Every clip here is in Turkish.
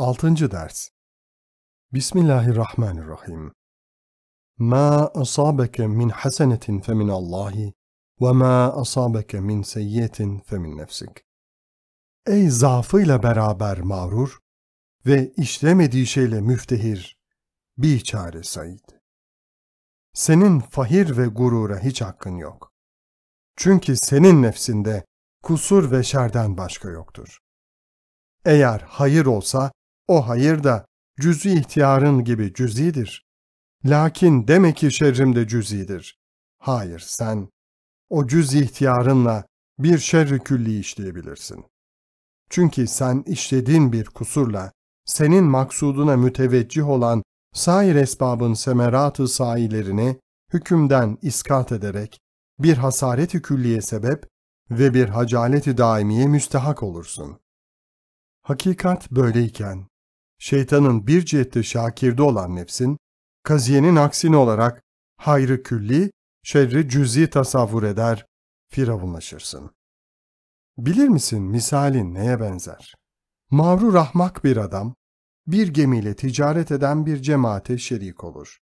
6. ders Bismillahirrahmanirrahim Ma asabeke min hasenetin fe min Allahi ve ma asabeke min seyyetin fe min nefsik. Ey zaafıyla beraber mağrur ve işlemediği şeyle müftehir, bir çare Said. Senin fahir ve gurura hiç hakkın yok. Çünkü senin nefsinde kusur ve şerden başka yoktur. Eğer hayır olsa, o hayır da cüz'i ihtiyarın gibi cüz'idir. Lakin demek ki şerrim de cüz'idir. Hayır sen o cüz ihtiyarınla bir şerri külli işleyebilirsin. Çünkü sen işlediğin bir kusurla senin maksuduna müteveccih olan sair esbabın semeratı sailerini hükümden iskat ederek bir hasareti külliye sebep ve bir hacalet daimiye müstehak olursun. Hakikat böyleyken şeytanın bir cihette şakirde olan nefsin, kaziyenin aksine olarak hayrı külli, şerri cüzi tasavvur eder, firavunlaşırsın. Bilir misin misalin neye benzer? Mağrur ahmak bir adam, bir gemiyle ticaret eden bir cemaate şerik olur.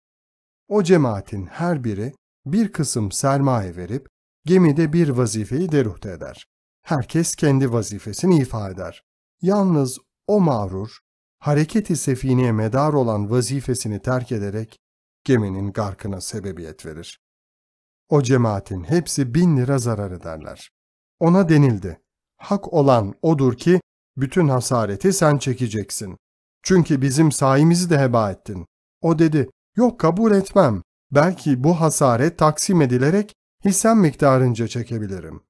O cemaatin her biri bir kısım sermaye verip gemide bir vazifeyi deruhte eder. Herkes kendi vazifesini ifa eder. Yalnız o mağrur hareketi sefineye medar olan vazifesini terk ederek geminin garkına sebebiyet verir. O cemaatin hepsi bin lira zarar ederler. Ona denildi, hak olan odur ki bütün hasareti sen çekeceksin. Çünkü bizim sayimizi de heba ettin. O dedi, yok kabul etmem. Belki bu hasaret taksim edilerek hissem miktarınca çekebilirim.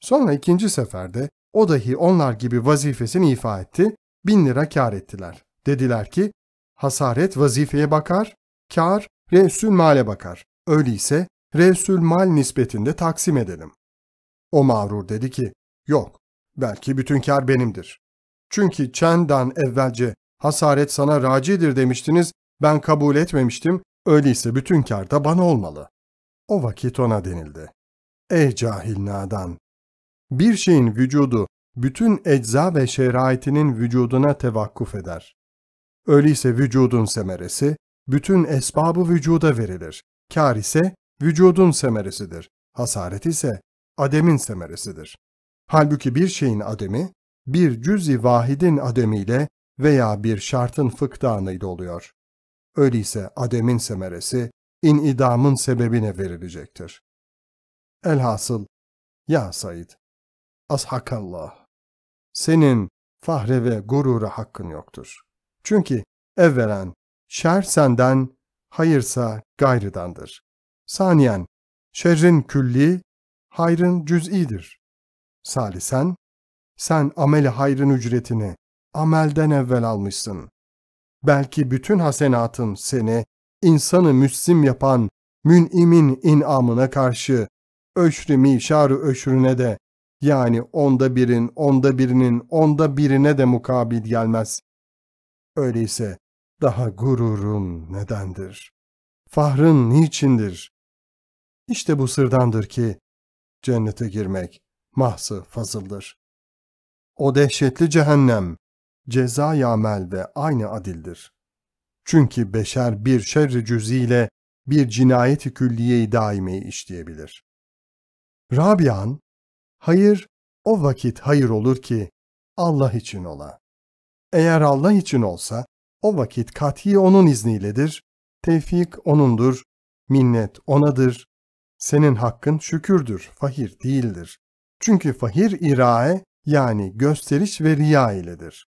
Sonra ikinci seferde o dahi onlar gibi vazifesini ifa etti bin lira kar ettiler. Dediler ki, hasaret vazifeye bakar, kar resul male bakar. Öyleyse resul mal nispetinde taksim edelim. O mağrur dedi ki, yok, belki bütün kar benimdir. Çünkü çendan evvelce hasaret sana racidir demiştiniz, ben kabul etmemiştim, öyleyse bütün kar da bana olmalı. O vakit ona denildi. Ey cahil nadan! Bir şeyin vücudu bütün ecza ve şeraitinin vücuduna tevakkuf eder. Öyleyse vücudun semeresi, bütün esbabı vücuda verilir. Kar ise vücudun semeresidir. Hasaret ise ademin semeresidir. Halbuki bir şeyin ademi, bir cüz-i vahidin ademiyle veya bir şartın fıkdanıyla oluyor. Öyleyse ademin semeresi, inidamın sebebine verilecektir. Elhasıl, ya Said, ashakallah. Senin fahre ve gurura hakkın yoktur. Çünkü evvelen şer senden, hayırsa gayrıdandır. Saniyen, şerrin külli, hayrın cüz'idir. Salisen, sen ameli hayrın ücretini amelden evvel almışsın. Belki bütün hasenatın seni insanı müslim yapan mün'imin inamına karşı öşrü mişarı öşrüne de yani onda birin, onda birinin, onda birine de mukabil gelmez. Öyleyse daha gururun nedendir? Fahrın niçindir? İşte bu sırdandır ki cennete girmek mahsı fazıldır. O dehşetli cehennem ceza yamel ve aynı adildir. Çünkü beşer bir şerri cüziyle bir cinayeti külliye daimi daimeyi işleyebilir. Rabian Hayır, o vakit hayır olur ki Allah için ola. Eğer Allah için olsa, o vakit kat'i onun izniyledir, tevfik onundur, minnet onadır, senin hakkın şükürdür, fahir değildir. Çünkü fahir irae yani gösteriş ve riya iledir.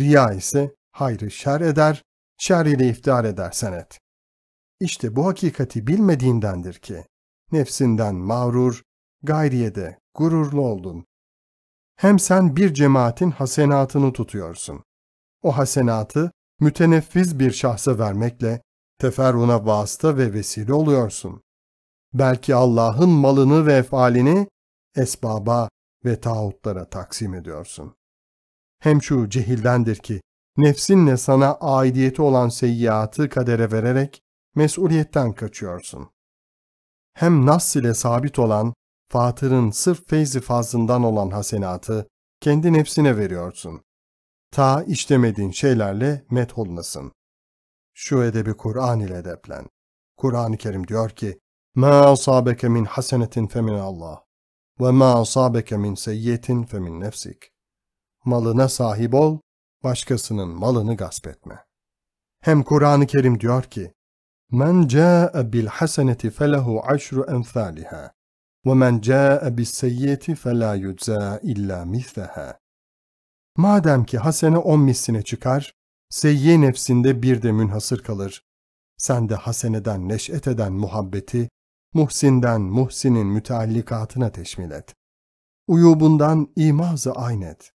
Riya ise hayrı şer eder, şer ile iftihar edersen et. İşte bu hakikati bilmediğindendir ki, nefsinden mağrur, gayriyede gururlu oldun. Hem sen bir cemaatin hasenatını tutuyorsun. O hasenatı müteneffiz bir şahsa vermekle teferruna vasıta ve vesile oluyorsun. Belki Allah'ın malını ve efalini esbaba ve tağutlara taksim ediyorsun. Hem şu cehildendir ki nefsinle sana aidiyeti olan seyyiatı kadere vererek mesuliyetten kaçıyorsun. Hem nas ile sabit olan Fatır'ın sırf feyzi fazlından olan hasenatı kendi nefsine veriyorsun. Ta işlemediğin şeylerle met olmasın. Şu edebi Kur'an ile edeplen. Kur'an-ı Kerim diyor ki, مَا أَصَابَكَ مِنْ حَسَنَةٍ فَمِنْ اللّٰهِ وَمَا أَصَابَكَ مِنْ سَيِّيَةٍ فَمِنْ نَفْسِكَ Malına sahip ol, başkasının malını gasp etme. Hem Kur'an-ı Kerim diyor ki, مَنْ جَاءَ بِالْحَسَنَةِ فَلَهُ عَشْرُ أَمْثَالِهَا وَمَنْ جَاءَ بِالسَّيِّئَةِ فَلَا يُجْزَى اِلَّا مِثْلَهَا Madem ki hasene on misline çıkar, seyyiye nefsinde bir de münhasır kalır. Sen de haseneden neş'et eden muhabbeti, muhsinden muhsinin müteallikatına teşmil et. Uyubundan imazı aynet.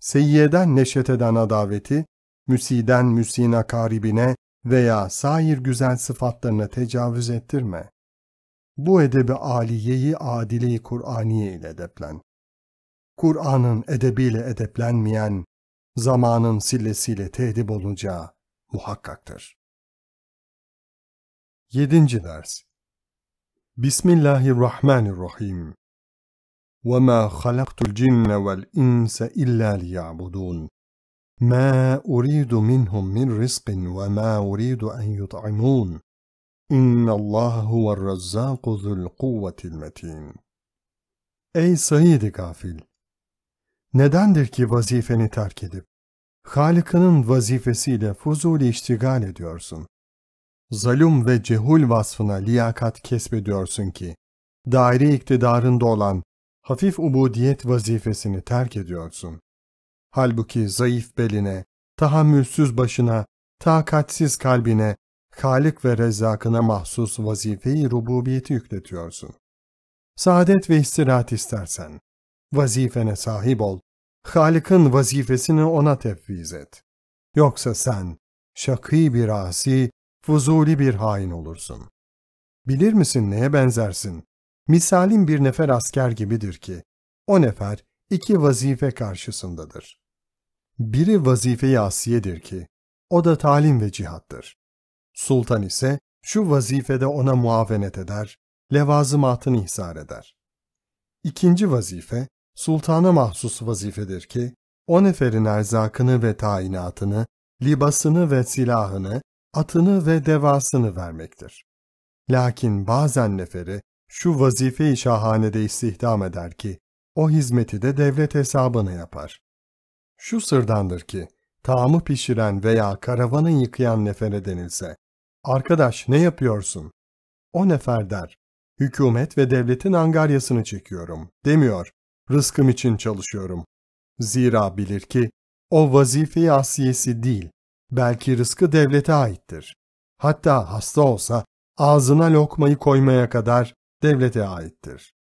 Seyyeden neş'et eden adaveti, müsiden müsina karibine veya sair güzel sıfatlarına tecavüz ettirme bu edebi aliyeyi adili Kur'aniye ile edeplen. Kur'an'ın edebiyle edeplenmeyen, zamanın sillesiyle tehdip olacağı muhakkaktır. 7. Ders Bismillahirrahmanirrahim وَمَا خَلَقْتُ الْجِنَّ وَالْاِنْسَ اِلَّا لِيَعْبُدُونَ مَا أُرِيدُ مِنْهُمْ مِنْ رِزْقٍ وَمَا أُرِيدُ أَنْ يُطْعِمُونَ İnna Allah huver razzaku zul kuvvetil metin. Ey Said-i gafil! Nedendir ki vazifeni terk edip, Halık'ının vazifesiyle fuzuli iştigal ediyorsun? Zalum ve cehul vasfına liyakat kesbediyorsun ki, daire iktidarında olan hafif ubudiyet vazifesini terk ediyorsun. Halbuki zayıf beline, tahammülsüz başına, takatsiz kalbine Kalik ve Rezzak'ına mahsus vazifeyi rububiyeti yükletiyorsun. Saadet ve istirahat istersen, vazifene sahip ol, Halik'in vazifesini ona tevfiz et. Yoksa sen, şakî bir asi, fuzuli bir hain olursun. Bilir misin neye benzersin? Misalin bir nefer asker gibidir ki, o nefer iki vazife karşısındadır. Biri vazifeyi asiyedir ki, o da talim ve cihattır. Sultan ise şu vazifede ona muavenet eder, levazımatını ihsar eder. İkinci vazife, sultana mahsus vazifedir ki, o neferin erzakını ve tayinatını, libasını ve silahını, atını ve devasını vermektir. Lakin bazen neferi şu vazife-i şahanede istihdam eder ki, o hizmeti de devlet hesabına yapar. Şu sırdandır ki, tağımı pişiren veya karavanı yıkayan nefere denilse, Arkadaş ne yapıyorsun? O nefer der. Hükümet ve devletin angaryasını çekiyorum. Demiyor. Rızkım için çalışıyorum. Zira bilir ki o vazife asiyesi değil. Belki rızkı devlete aittir. Hatta hasta olsa ağzına lokmayı koymaya kadar devlete aittir.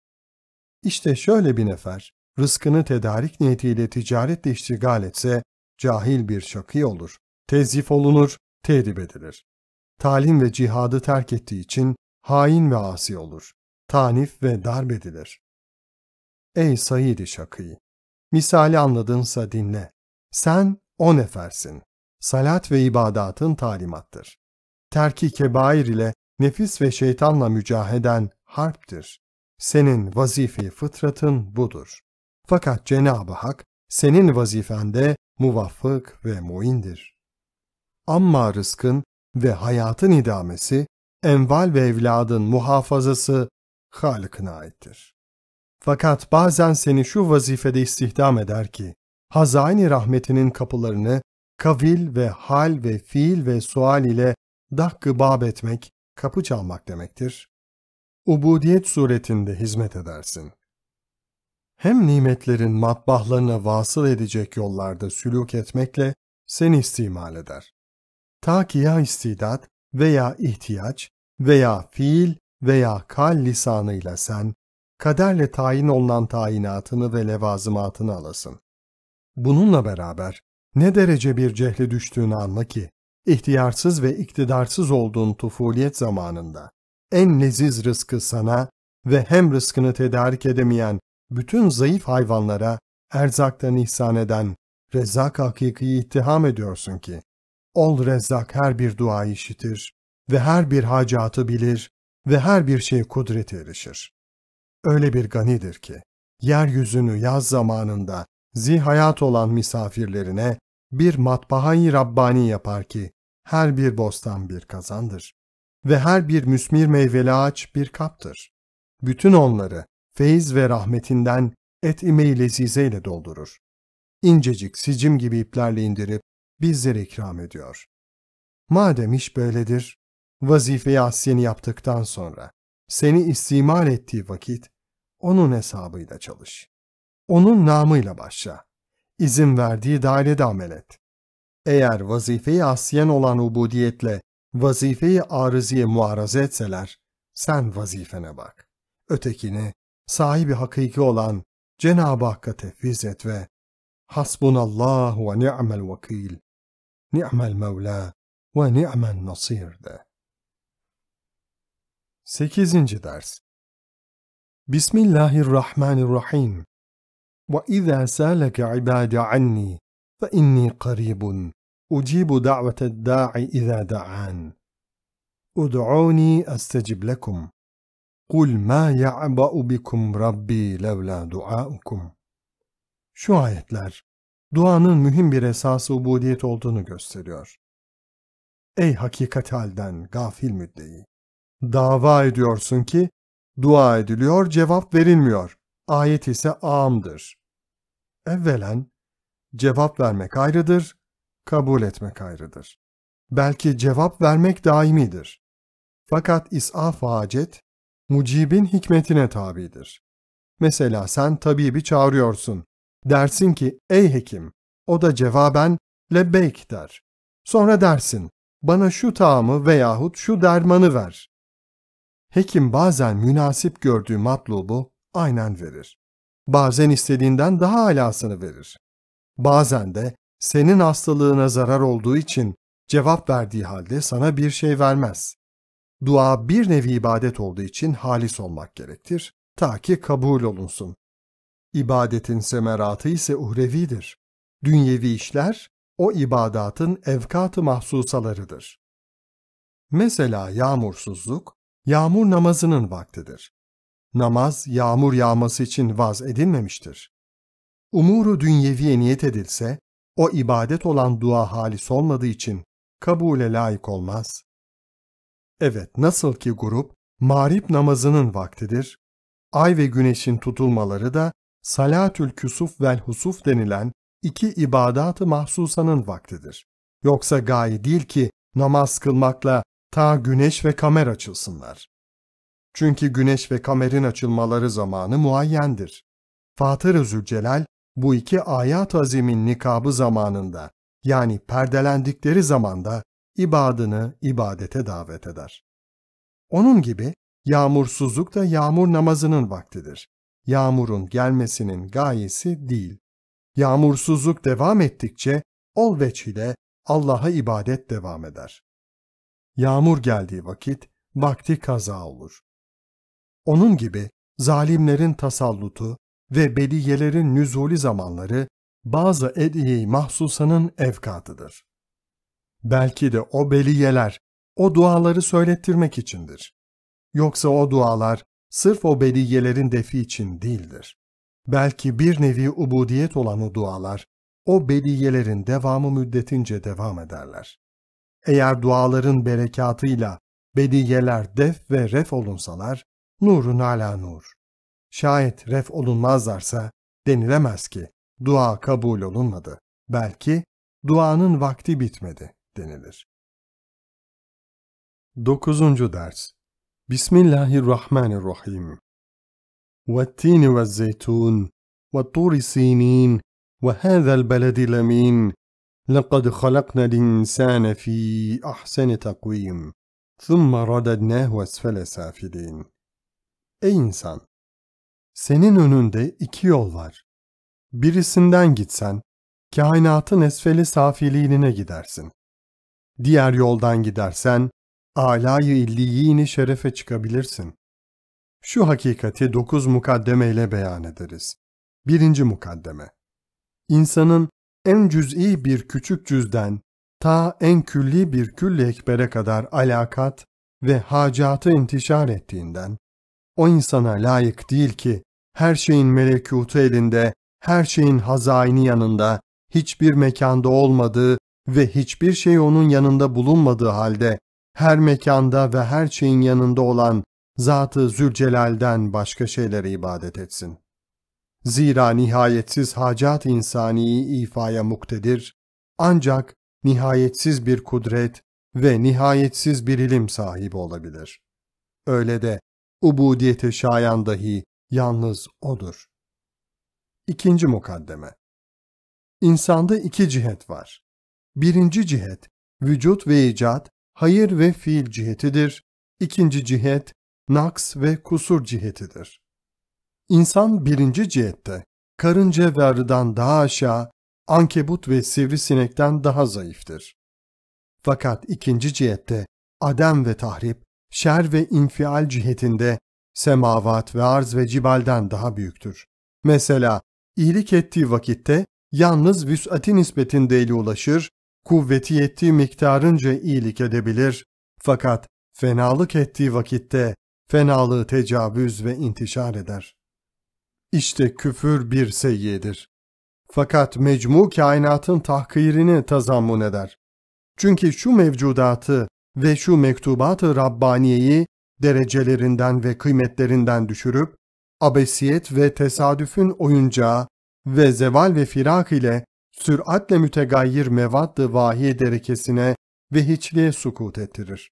İşte şöyle bir nefer rızkını tedarik niyetiyle ticaretle iştigal etse cahil bir şakî olur. Tezif olunur, tedip edilir talim ve cihadı terk ettiği için hain ve asi olur, tanif ve darbedilir. Ey Said-i Şakî! Misali anladınsa dinle. Sen o nefersin. Salat ve ibadatın talimattır. Terki kebair ile nefis ve şeytanla mücaheden harptir. Senin vazife fıtratın budur. Fakat Cenab-ı Hak senin vazifende muvaffık ve muindir. Amma rızkın ve hayatın idamesi, enval ve evladın muhafazası Halık'ına aittir. Fakat bazen seni şu vazifede istihdam eder ki, hazaini rahmetinin kapılarını kavil ve hal ve fiil ve sual ile dakkı bab etmek, kapı çalmak demektir. Ubudiyet suretinde hizmet edersin. Hem nimetlerin matbahlarına vasıl edecek yollarda sülük etmekle seni istimal eder ta ki ya istidat veya ihtiyaç veya fiil veya kal lisanıyla sen, kaderle tayin olunan tayinatını ve levazımatını alasın. Bununla beraber ne derece bir cehli düştüğünü anla ki, ihtiyarsız ve iktidarsız olduğun tufuliyet zamanında en leziz rızkı sana ve hem rızkını tedarik edemeyen bütün zayıf hayvanlara erzaktan ihsan eden rezak Hakiki'yi ittiham ediyorsun ki, Ol Rezzak her bir dua işitir ve her bir hacatı bilir ve her bir şey kudreti erişir. Öyle bir ganidir ki, yeryüzünü yaz zamanında zihayat olan misafirlerine bir matbahayı Rabbani yapar ki, her bir bostan bir kazandır ve her bir müsmir meyveli ağaç bir kaptır. Bütün onları feyiz ve rahmetinden et imeyi lezizeyle doldurur. İncecik sicim gibi iplerle indirip bizlere ikram ediyor. Madem iş böyledir, vazifeyi asyeni yaptıktan sonra, seni istimal ettiği vakit, onun hesabıyla çalış. Onun namıyla başla. İzin verdiği dairede amel et. Eğer vazifeyi asyen olan ubudiyetle vazifeyi arıziye muaraz etseler, sen vazifene bak. Ötekini, sahibi hakiki olan Cenab-ı Hakk'a tefviz et ve Hasbunallahu ve ni'mel vakil نعم المولى ونعم النصير ده. سكيزنج درس بسم الله الرحمن الرحيم وإذا سألك عباد عني فإني قريب أجيب دعوة الداع إذا دعان ادعوني أستجب لكم قل ما يعبأ بكم ربي لولا دعاؤكم شو آيات لار؟ duanın mühim bir esası ubudiyet olduğunu gösteriyor. Ey hakikat halden gafil müddeyi! Dava ediyorsun ki, dua ediliyor, cevap verilmiyor. Ayet ise amdır. Evvelen, cevap vermek ayrıdır, kabul etmek ayrıdır. Belki cevap vermek daimidir. Fakat isaf hacet, mucibin hikmetine tabidir. Mesela sen tabibi çağırıyorsun. Dersin ki ey hekim, o da cevaben lebbeyk der. Sonra dersin bana şu tağımı veyahut şu dermanı ver. Hekim bazen münasip gördüğü matlubu aynen verir. Bazen istediğinden daha alasını verir. Bazen de senin hastalığına zarar olduğu için cevap verdiği halde sana bir şey vermez. Dua bir nevi ibadet olduğu için halis olmak gerektir ta ki kabul olunsun. İbadetin semeratı ise uhrevidir. Dünyevi işler o ibadatın evkatı mahsusalarıdır. Mesela yağmursuzluk, yağmur namazının vaktidir. Namaz yağmur yağması için vaz edilmemiştir. Umuru dünyeviye niyet edilse, o ibadet olan dua halis olmadığı için kabule layık olmaz. Evet, nasıl ki grup, mağrip namazının vaktidir, ay ve güneşin tutulmaları da Salatül Küsuf vel Husuf denilen iki ibadatı ı mahsusanın vaktidir. Yoksa gaye değil ki namaz kılmakla ta güneş ve kamer açılsınlar. Çünkü güneş ve kamerin açılmaları zamanı muayyendir. Fatır-ı Zülcelal bu iki ayat azimin nikabı zamanında yani perdelendikleri zamanda ibadını ibadete davet eder. Onun gibi yağmursuzluk da yağmur namazının vaktidir yağmurun gelmesinin gayesi değil. Yağmursuzluk devam ettikçe ol ve Allah'a ibadet devam eder. Yağmur geldiği vakit vakti kaza olur. Onun gibi zalimlerin tasallutu ve beliyelerin nüzuli zamanları bazı ediyi mahsusanın evkatıdır. Belki de o beliyeler o duaları söylettirmek içindir. Yoksa o dualar sırf o beliyelerin defi için değildir. Belki bir nevi ubudiyet olan o dualar, o beliyelerin devamı müddetince devam ederler. Eğer duaların berekatıyla bediyeler def ve ref olunsalar, nurun ala nur. Şayet ref olunmazlarsa denilemez ki dua kabul olunmadı. Belki duanın vakti bitmedi denilir. 9. Ders Bismillahirrahmanirrahim. والتين والزيتون والطور سينين وهذا البلد الأمين لقد خلقنا الإنسان fi أحسن تقويم Thumma رددناه أسفل سافلين Ey insan! Senin önünde iki yol var. Birisinden gitsen, kainatın esfeli safiliğine gidersin. Diğer yoldan gidersen, Alayı yı illiyini şerefe çıkabilirsin. Şu hakikati dokuz mukaddeme ile beyan ederiz. Birinci mukaddeme. İnsanın en cüz'i bir küçük cüzden ta en külli bir külli ekbere kadar alakat ve hacatı intişar ettiğinden, o insana layık değil ki her şeyin melekutu elinde, her şeyin hazaini yanında, hiçbir mekanda olmadığı ve hiçbir şey onun yanında bulunmadığı halde her mekanda ve her şeyin yanında olan Zat-ı Zülcelal'den başka şeylere ibadet etsin. Zira nihayetsiz hacat insaniyi ifaya muktedir, ancak nihayetsiz bir kudret ve nihayetsiz bir ilim sahibi olabilir. Öyle de ubudiyete şayan dahi yalnız O'dur. İkinci mukaddeme İnsanda iki cihet var. Birinci cihet, vücut ve icat hayır ve fiil cihetidir. İkinci cihet naks ve kusur cihetidir. İnsan birinci cihette karınca ve arıdan daha aşağı, ankebut ve sivrisinekten daha zayıftır. Fakat ikinci cihette adem ve tahrip, şer ve infial cihetinde semavat ve arz ve cibalden daha büyüktür. Mesela iyilik ettiği vakitte yalnız vüs'ati nispetinde eli ulaşır, kuvveti yettiği miktarınca iyilik edebilir fakat fenalık ettiği vakitte fenalığı tecavüz ve intişar eder. İşte küfür bir seyyidir. Fakat mecmu kainatın tahkirini tazammun eder. Çünkü şu mevcudatı ve şu mektubatı ı Rabbaniye'yi derecelerinden ve kıymetlerinden düşürüp, abesiyet ve tesadüfün oyuncağı ve zeval ve firak ile süratle mütegayir mevad-ı vahiy derekesine ve hiçliğe sukut ettirir.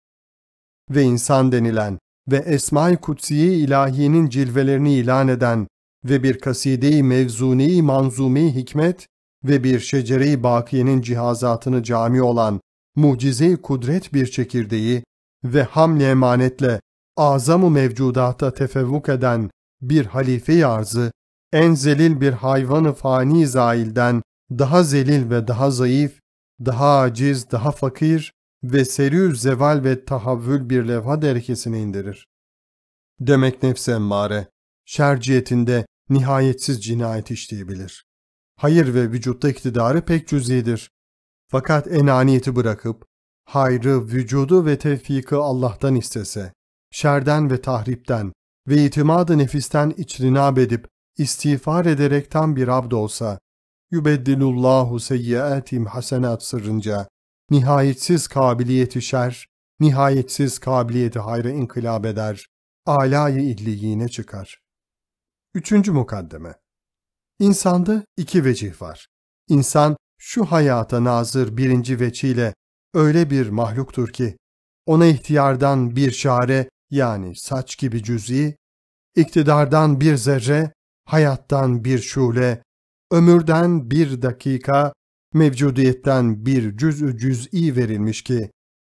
Ve insan denilen ve Esma-i Kutsiye ilahiyenin cilvelerini ilan eden ve bir kaside-i mevzuni manzumi hikmet ve bir şecere-i bakiyenin cihazatını cami olan mucize-i kudret bir çekirdeği ve hamle emanetle azamı mevcudata tefevvuk eden bir halife-i arzı, en zelil bir hayvanı fani zailden daha zelil ve daha zayıf, daha aciz, daha fakir ve seri zeval ve tahavvül bir levha derekesini indirir. Demek nefse emmare, şerciyetinde nihayetsiz cinayet işleyebilir. Hayır ve vücutta iktidarı pek cüzidir. Fakat enaniyeti bırakıp, hayrı, vücudu ve tevfiki Allah'tan istese, şerden ve tahripten ve itimadı nefisten içrinab edip, istiğfar ederek tam bir abd olsa, yübeddilullahu seyyiatim hasenat sırrınca nihayetsiz kabiliyeti şer, nihayetsiz kabiliyeti hayra inkılap eder, alayı illiyine çıkar. Üçüncü mukaddeme İnsanda iki vecih var. İnsan şu hayata nazır birinci veçiyle öyle bir mahluktur ki, ona ihtiyardan bir şare yani saç gibi cüz'i, iktidardan bir zerre, hayattan bir şule, ömürden bir dakika, mevcudiyetten bir cüz-ü cüz'i verilmiş ki,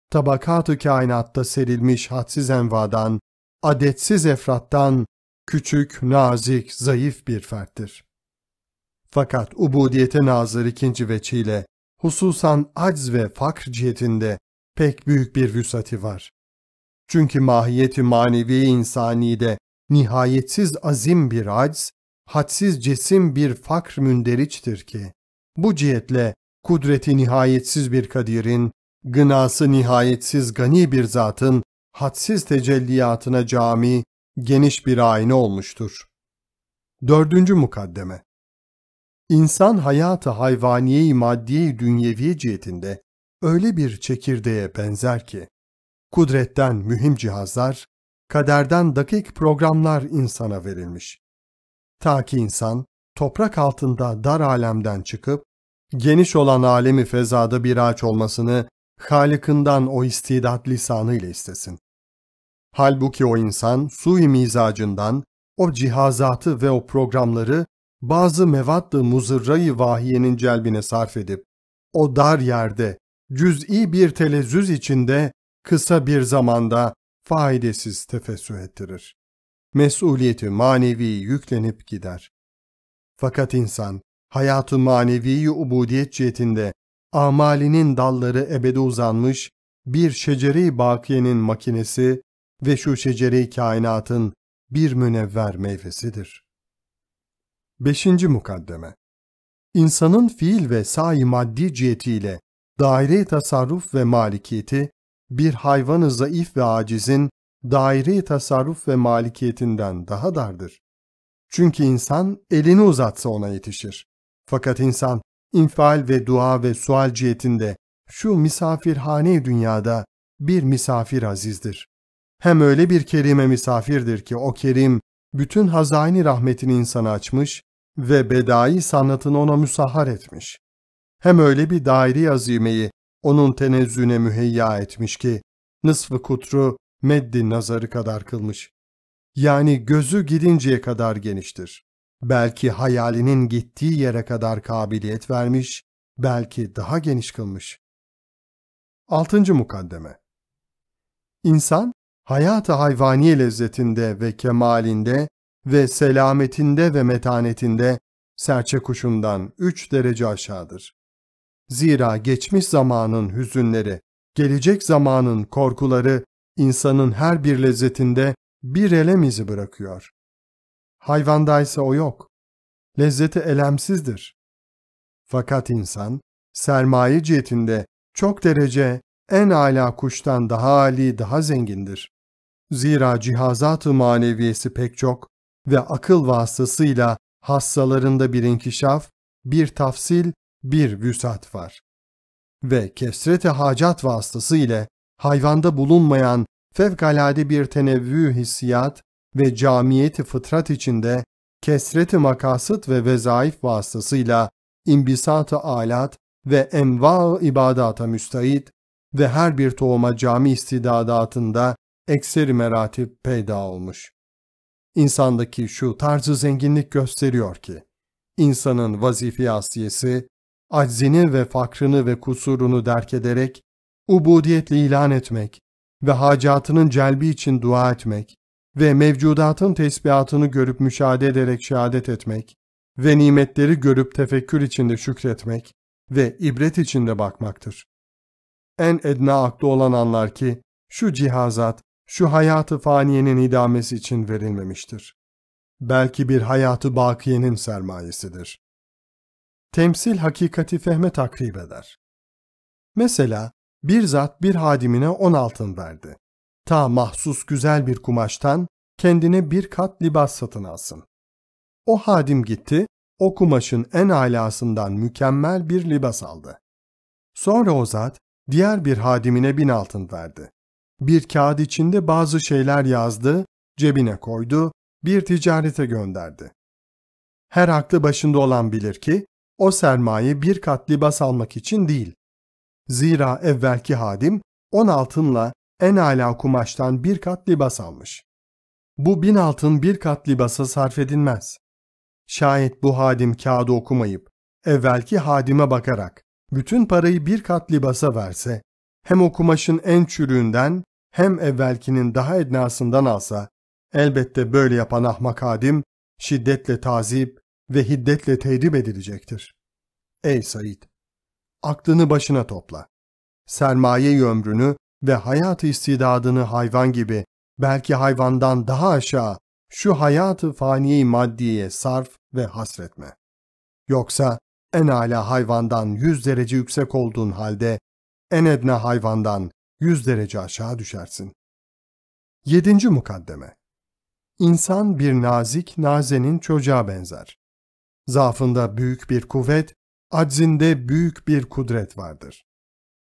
tabakat-ı kainatta serilmiş hadsiz envadan, adetsiz efrattan, küçük, nazik, zayıf bir ferttir. Fakat ubudiyete nazır ikinci veçiyle, hususan acz ve fakr cihetinde pek büyük bir vüsati var. Çünkü mahiyeti manevi insani de nihayetsiz azim bir acz hadsiz cesim bir fakr münderiçtir ki, bu cihetle kudreti nihayetsiz bir kadirin, gınası nihayetsiz gani bir zatın hadsiz tecelliyatına cami, geniş bir ayna olmuştur. Dördüncü mukaddeme İnsan hayatı hayvaniye-i maddiye dünyevi cihetinde öyle bir çekirdeğe benzer ki, kudretten mühim cihazlar, kaderden dakik programlar insana verilmiş. Ta ki insan toprak altında dar alemden çıkıp geniş olan alemi fezada bir ağaç olmasını Halık'ından o istidat lisanı ile istesin. Halbuki o insan sui mizacından o cihazatı ve o programları bazı mevatlı muzırrayı vahiyenin celbine sarf edip o dar yerde cüz'i bir telezüz içinde kısa bir zamanda faydasız tefessüh ettirir mesuliyeti manevi yüklenip gider. Fakat insan, hayatı maneviyi ubudiyet cihetinde amalinin dalları ebede uzanmış bir şeceri bakiyenin makinesi ve şu şeceri kainatın bir münevver meyvesidir. Beşinci Mukaddeme İnsanın fiil ve sahi maddi cihetiyle daire tasarruf ve malikiyeti, bir hayvanı zayıf ve acizin daire tasarruf ve malikiyetinden daha dardır. Çünkü insan elini uzatsa ona yetişir. Fakat insan infial ve dua ve sual cihetinde şu misafirhane dünyada bir misafir azizdir. Hem öyle bir kerime misafirdir ki o kerim bütün hazaini rahmetini insana açmış ve bedai sanatını ona müsahhar etmiş. Hem öyle bir daire azimeyi onun tenezzüne müheyya etmiş ki nısfı kutru meddi nazarı kadar kılmış. Yani gözü gidinceye kadar geniştir. Belki hayalinin gittiği yere kadar kabiliyet vermiş, belki daha geniş kılmış. Altıncı Mukaddeme İnsan, hayat-ı hayvani lezzetinde ve kemalinde ve selametinde ve metanetinde serçe kuşundan üç derece aşağıdır. Zira geçmiş zamanın hüzünleri, gelecek zamanın korkuları insanın her bir lezzetinde bir elem izi bırakıyor. Hayvandaysa o yok. Lezzeti elemsizdir. Fakat insan sermaye cihetinde çok derece en âlâ kuştan daha âli daha zengindir. Zira cihazat-ı maneviyesi pek çok ve akıl vasıtasıyla hassalarında bir inkişaf, bir tafsil, bir vüsat var. Ve kesrete hacat vasıtasıyla. ile hayvanda bulunmayan fevkalade bir tenevvü hissiyat ve camiyeti fıtrat içinde kesreti makasıt ve vezaif vasıtasıyla imbisat-ı alat ve enva ibadata müstahit ve her bir tohuma cami istidadatında ekseri meratip peyda olmuş. İnsandaki şu tarzı zenginlik gösteriyor ki, insanın vazife asiyesi, aczini ve fakrını ve kusurunu derk ederek ubudiyetle ilan etmek ve hacatının celbi için dua etmek ve mevcudatın tesbihatını görüp müşahede ederek şehadet etmek ve nimetleri görüp tefekkür içinde şükretmek ve ibret içinde bakmaktır. En edna aklı olan anlar ki şu cihazat, şu hayatı faniyenin idamesi için verilmemiştir. Belki bir hayatı bakiyenin sermayesidir. Temsil hakikati fehme takrib eder. Mesela bir zat bir hadimine on altın verdi. Ta mahsus güzel bir kumaştan kendine bir kat libas satın alsın. O hadim gitti, o kumaşın en alasından mükemmel bir libas aldı. Sonra o zat diğer bir hadimine bin altın verdi. Bir kağıt içinde bazı şeyler yazdı, cebine koydu, bir ticarete gönderdi. Her aklı başında olan bilir ki, o sermaye bir kat libas almak için değil, Zira evvelki hadim on altınla en ala kumaştan bir kat libas almış. Bu bin altın bir kat libasa sarf edilmez. Şayet bu hadim kağıdı okumayıp, evvelki hadime bakarak bütün parayı bir kat libasa verse, hem o kumaşın en çürüğünden hem evvelkinin daha ednasından alsa, elbette böyle yapan ahmak hadim şiddetle tazip ve hiddetle tehdit edilecektir. Ey Said! aklını başına topla. Sermaye ömrünü ve hayat istidadını hayvan gibi, belki hayvandan daha aşağı, şu hayatı faniye maddiye sarf ve hasretme. Yoksa en âlâ hayvandan yüz derece yüksek olduğun halde, en ebne hayvandan yüz derece aşağı düşersin. Yedinci Mukaddeme İnsan bir nazik nazenin çocuğa benzer. Zafında büyük bir kuvvet aczinde büyük bir kudret vardır.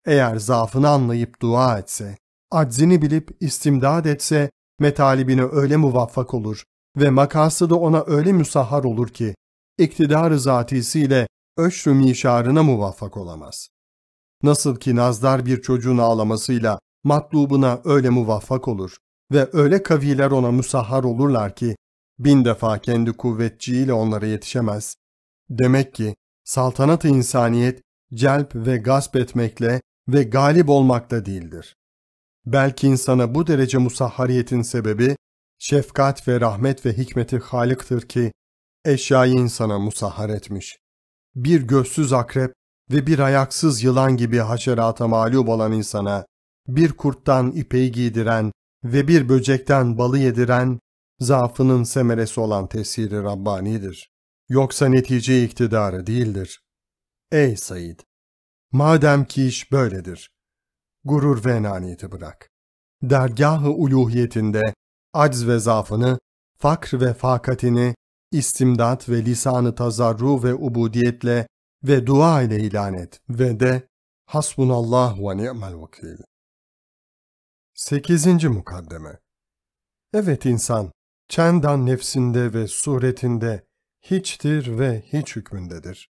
Eğer zaafını anlayıp dua etse, aczini bilip istimdad etse, metalibine öyle muvaffak olur ve makası da ona öyle müsahhar olur ki, iktidar-ı zatisiyle öşrü mişarına muvaffak olamaz. Nasıl ki nazdar bir çocuğun ağlamasıyla matlubuna öyle muvaffak olur ve öyle kaviler ona müsahhar olurlar ki, bin defa kendi kuvvetçiyle onlara yetişemez. Demek ki saltanat-ı insaniyet celp ve gasp etmekle ve galip olmakla değildir. Belki insana bu derece musahhariyetin sebebi şefkat ve rahmet ve hikmeti Halık'tır ki eşyayı insana musahhar etmiş. Bir gözsüz akrep ve bir ayaksız yılan gibi haşerata mağlup olan insana, bir kurttan ipeyi giydiren ve bir böcekten balı yediren, zaafının semeresi olan tesiri Rabbani'dir. Yoksa netice iktidarı değildir. Ey Said! Madem ki iş böyledir, gurur ve enaniyeti bırak. Dergahı uluhiyetinde acz ve zaafını, fakr ve fakatini, istimdat ve lisanı tazarru ve ubudiyetle ve dua ile ilan et ve de hasbunallah ve ni'mel vakil. 8. Mukaddeme Evet insan, çendan nefsinde ve suretinde hiçtir ve hiç hükmündedir.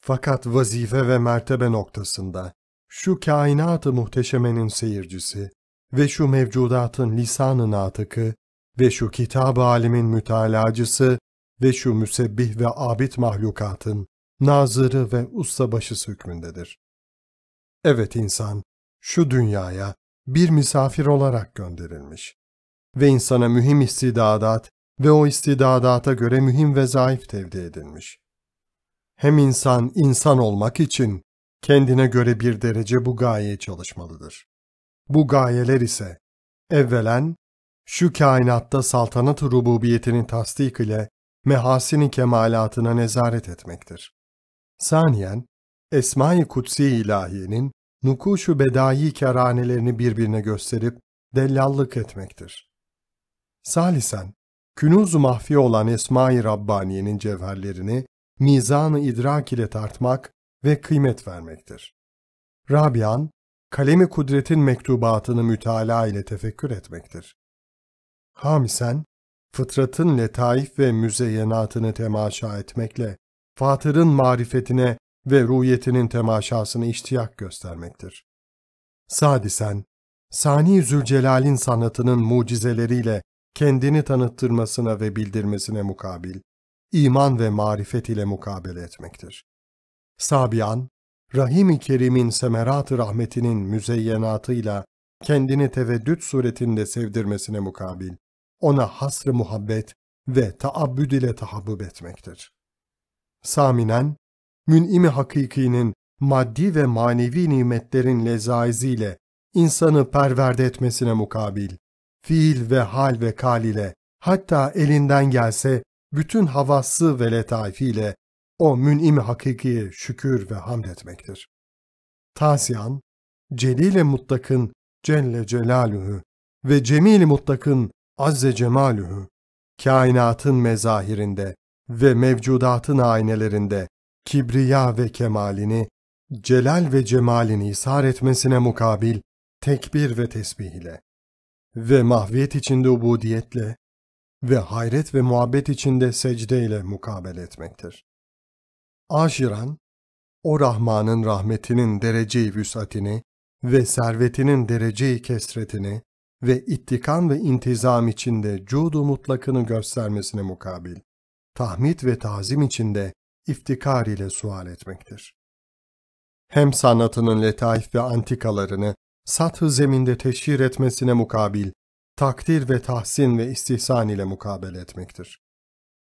Fakat vazife ve mertebe noktasında şu kainat-ı muhteşemenin seyircisi ve şu mevcudatın lisan-ı natıkı ve şu kitap alimin mütalacısı ve şu müsebbih ve abid mahlukatın nazırı ve ustabaşı hükmündedir. Evet insan, şu dünyaya bir misafir olarak gönderilmiş ve insana mühim istidadat ve o istidadata göre mühim ve zayıf tevdi edilmiş. Hem insan, insan olmak için kendine göre bir derece bu gayeye çalışmalıdır. Bu gayeler ise evvelen şu kainatta saltanat rububiyetini tasdik ile mehasini kemalatına nezaret etmektir. Saniyen, Esma-i Kutsi ilahiyenin nukuşu bedai keranelerini birbirine gösterip dellallık etmektir. Salisen, Künuz mahfi olan Esma-i Rabbaniye'nin cevherlerini mizan-ı idrak ile tartmak ve kıymet vermektir. Rabian, kalemi kudretin mektubatını mütalaa ile tefekkür etmektir. Hamisen, fıtratın letaif ve müzeyyenatını temaşa etmekle, fatırın marifetine ve ruhiyetinin temaşasını iştiyak göstermektir. Sadisen, Sani Zülcelal'in sanatının mucizeleriyle kendini tanıttırmasına ve bildirmesine mukabil, iman ve marifet ile mukabele etmektir. Sabian, Rahim-i Kerim'in semerat-ı rahmetinin müzeyyenatıyla kendini teveddüt suretinde sevdirmesine mukabil, ona hasr muhabbet ve taabbüd ile tahabbub etmektir. Saminen, münimi i hakikinin maddi ve manevi nimetlerin lezaiziyle insanı perverde etmesine mukabil, fiil ve hal ve kal ile hatta elinden gelse bütün havası ve letaifiyle o münim hakikiye şükür ve hamd etmektir. Tasyan, Celil-i Mutlak'ın Celle Celaluhu ve Cemil-i Mutlak'ın Azze Cemaluhu, kainatın mezahirinde ve mevcudatın aynelerinde kibriya ve kemalini, celal ve cemalini ishar etmesine mukabil tekbir ve tesbih ile ve mahviyet içinde ubudiyetle ve hayret ve muhabbet içinde secdeyle mukabele etmektir. Aşiran, o Rahman'ın rahmetinin derece-i vüsatini ve servetinin derece-i kesretini ve ittikam ve intizam içinde cudu mutlakını göstermesine mukabil, tahmid ve tazim içinde iftikar ile sual etmektir. Hem sanatının letaif ve antikalarını sathı zeminde teşhir etmesine mukabil, takdir ve tahsin ve istihsan ile mukabele etmektir.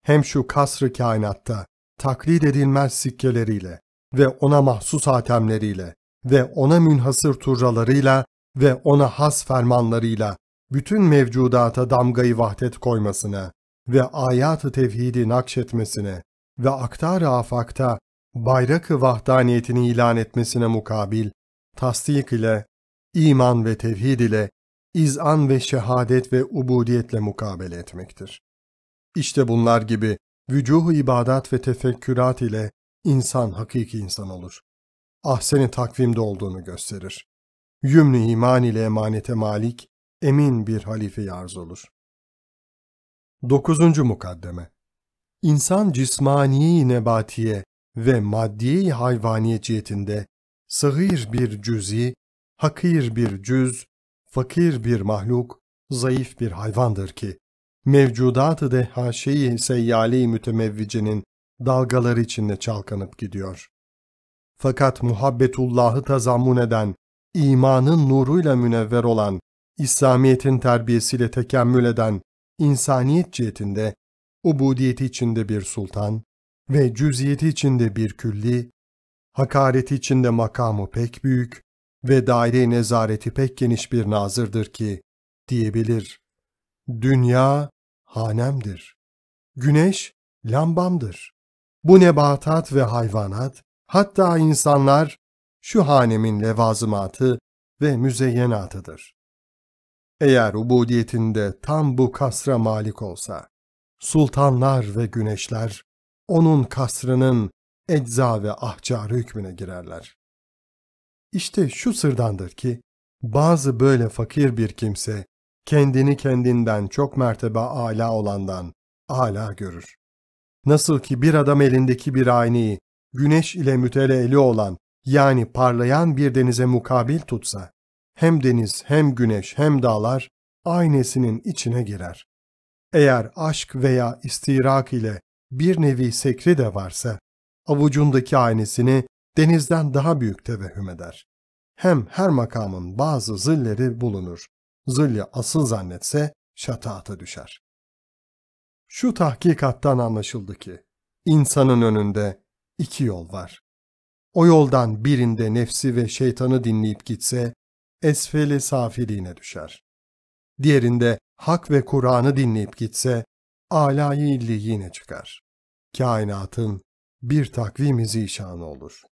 Hem şu kasrı kainatta, taklit edilmez sikkeleriyle ve ona mahsus atemleriyle ve ona münhasır turralarıyla ve ona has fermanlarıyla bütün mevcudata damgayı vahdet koymasına ve ayat-ı tevhidi nakşetmesine ve aktar-ı afakta bayrak-ı vahdaniyetini ilan etmesine mukabil, tasdik ile iman ve tevhid ile, izan ve şehadet ve ubudiyetle mukabele etmektir. İşte bunlar gibi vücuhu ibadat ve tefekkürat ile insan hakiki insan olur. Ahseni takvimde olduğunu gösterir. Yümlü iman ile emanete malik, emin bir halife yarz olur. 9. Mukaddeme İnsan cismani nebatiye ve maddi hayvaniye cihetinde sığır bir cüz'i hakir bir cüz, fakir bir mahluk, zayıf bir hayvandır ki, mevcudat-ı dehaşeyi seyyali mütemevvicinin dalgalar içinde çalkanıp gidiyor. Fakat muhabbetullahı tazammun eden, imanın nuruyla münevver olan, İslamiyet'in terbiyesiyle tekemmül eden, insaniyet cihetinde, ubudiyeti içinde bir sultan ve cüziyeti içinde bir külli, hakareti içinde makamı pek büyük, ve daire nezareti pek geniş bir nazırdır ki diyebilir. Dünya hanemdir. Güneş lambamdır. Bu nebatat ve hayvanat, hatta insanlar şu hanemin levazımatı ve müzeyyenatıdır. Eğer ubudiyetinde tam bu kasra malik olsa, sultanlar ve güneşler onun kasrının ecza ve ahcarı hükmüne girerler. İşte şu sırdandır ki bazı böyle fakir bir kimse kendini kendinden çok mertebe âlâ olandan âlâ görür. Nasıl ki bir adam elindeki bir aynayı güneş ile müteleli olan yani parlayan bir denize mukabil tutsa, hem deniz hem güneş hem dağlar aynesinin içine girer. Eğer aşk veya istirak ile bir nevi sekri de varsa, avucundaki aynesini denizden daha büyük tevehüm eder. Hem her makamın bazı zilleri bulunur. Zilli asıl zannetse şataata düşer. Şu tahkikattan anlaşıldı ki, insanın önünde iki yol var. O yoldan birinde nefsi ve şeytanı dinleyip gitse, esfeli safiliğine düşer. Diğerinde hak ve Kur'an'ı dinleyip gitse, âlâ-i çıkar. Kainatın bir takvim-i olur.